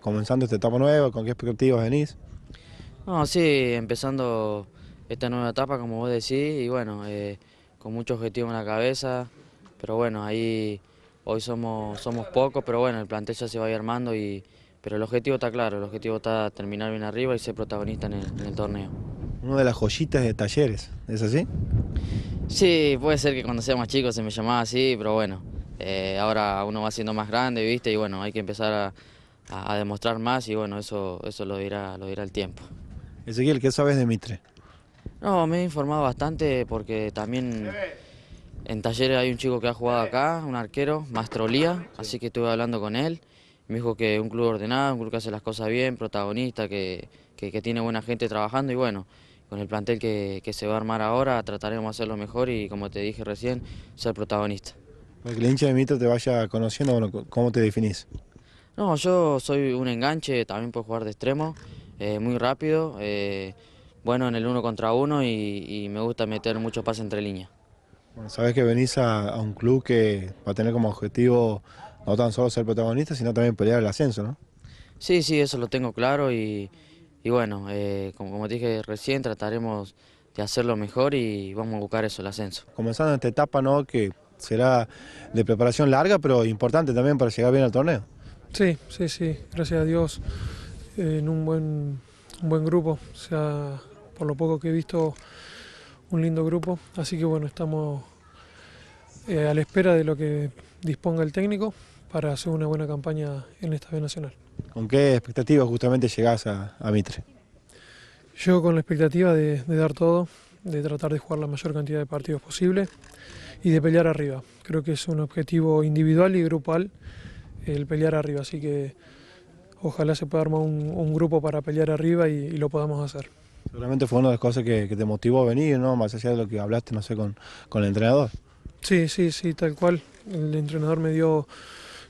comenzando esta etapa nueva, ¿con qué expectativas venís? No, sí, empezando esta nueva etapa, como vos decís, y bueno, eh, con mucho objetivo en la cabeza, pero bueno, ahí hoy somos, somos pocos, pero bueno, el plantel ya se va a armando, y, pero el objetivo está claro, el objetivo está terminar bien arriba y ser protagonista en el, torneo. Una de las joyitas de talleres, ¿es así? Sí, puede ser que cuando sea más chico se me llamaba así, pero bueno, eh, ahora uno va siendo más grande, ¿viste? Y bueno, hay que empezar a a, demostrar más y bueno, eso, eso lo dirá, lo dirá el tiempo. Ezequiel, ¿qué sabes de Mitre? No, me he informado bastante porque también en talleres hay un chico que ha jugado acá, un arquero, Mastrolía, así que estuve hablando con él. Me dijo que un club ordenado, un club que hace las cosas bien, protagonista, que, que, tiene buena gente trabajando y bueno, con el plantel que, que, se va a armar ahora trataremos de hacerlo mejor y como te dije recién, ser protagonista. Para que el hincha de Mitre te vaya conociendo, ¿cómo te definís? No, yo soy un enganche, también puedo jugar de extremo, eh, muy rápido, eh, bueno en el uno contra uno y, me gusta meter muchos pases entre líneas. sabes que venís a, un club que va a tener como objetivo no tan solo ser protagonista, sino también pelear el ascenso, ¿no? Sí, sí, eso lo tengo claro y, bueno, eh, como, te dije recién, trataremos de hacerlo mejor y vamos a buscar eso, el ascenso. Comenzando en esta etapa, ¿no? Que será de preparación larga, pero importante también para llegar bien al torneo. Sí, sí, sí, gracias a Dios en un buen, grupo, o sea, por lo poco que he visto, un lindo grupo, así que bueno, estamos eh, a la espera de lo que disponga el técnico para hacer una buena campaña en esta B Nacional. ¿Con qué expectativas justamente llegás a, Mitre? Yo con la expectativa de, de, dar todo, de tratar de jugar la mayor cantidad de partidos posible y de pelear arriba. Creo que es un objetivo individual y grupal el pelear arriba, así que ojalá se pueda armar un, grupo para pelear arriba y, lo podamos hacer. Seguramente fue una de las cosas que, te motivó a venir, ¿no? Más allá de lo que hablaste, no sé, con, el entrenador. Sí, sí, sí, tal cual. El entrenador me dio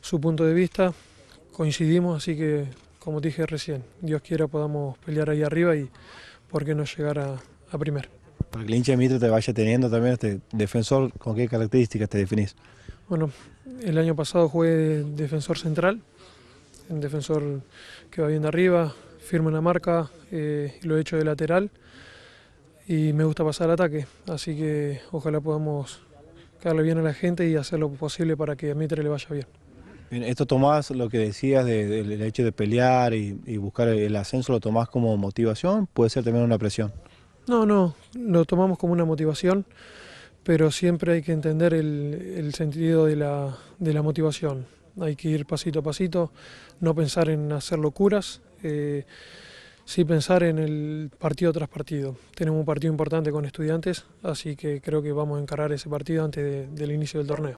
su punto de vista, coincidimos, así que, como dije recién, Dios quiera podamos pelear ahí arriba y por qué no llegar a, a primer. Para que el hincha te vaya teniendo también este defensor, ¿con qué características te definís? Bueno, el año pasado jugué defensor central, un defensor que va bien de arriba, firme una la marca, eh, lo he hecho de lateral y me gusta pasar ataque, así que ojalá podamos caerle bien a la gente y hacer lo posible para que a Mitre le vaya bien. esto tomás lo que decías del hecho de pelear y, buscar el ascenso, ¿lo tomás como motivación? ¿Puede ser también una presión? No, no, lo tomamos como una motivación pero siempre hay que entender el, sentido de la, motivación. Hay que ir pasito a pasito, no pensar en hacer locuras, eh, sí pensar en el partido tras partido. Tenemos un partido importante con estudiantes, así que creo que vamos a encarar ese partido antes del inicio del torneo.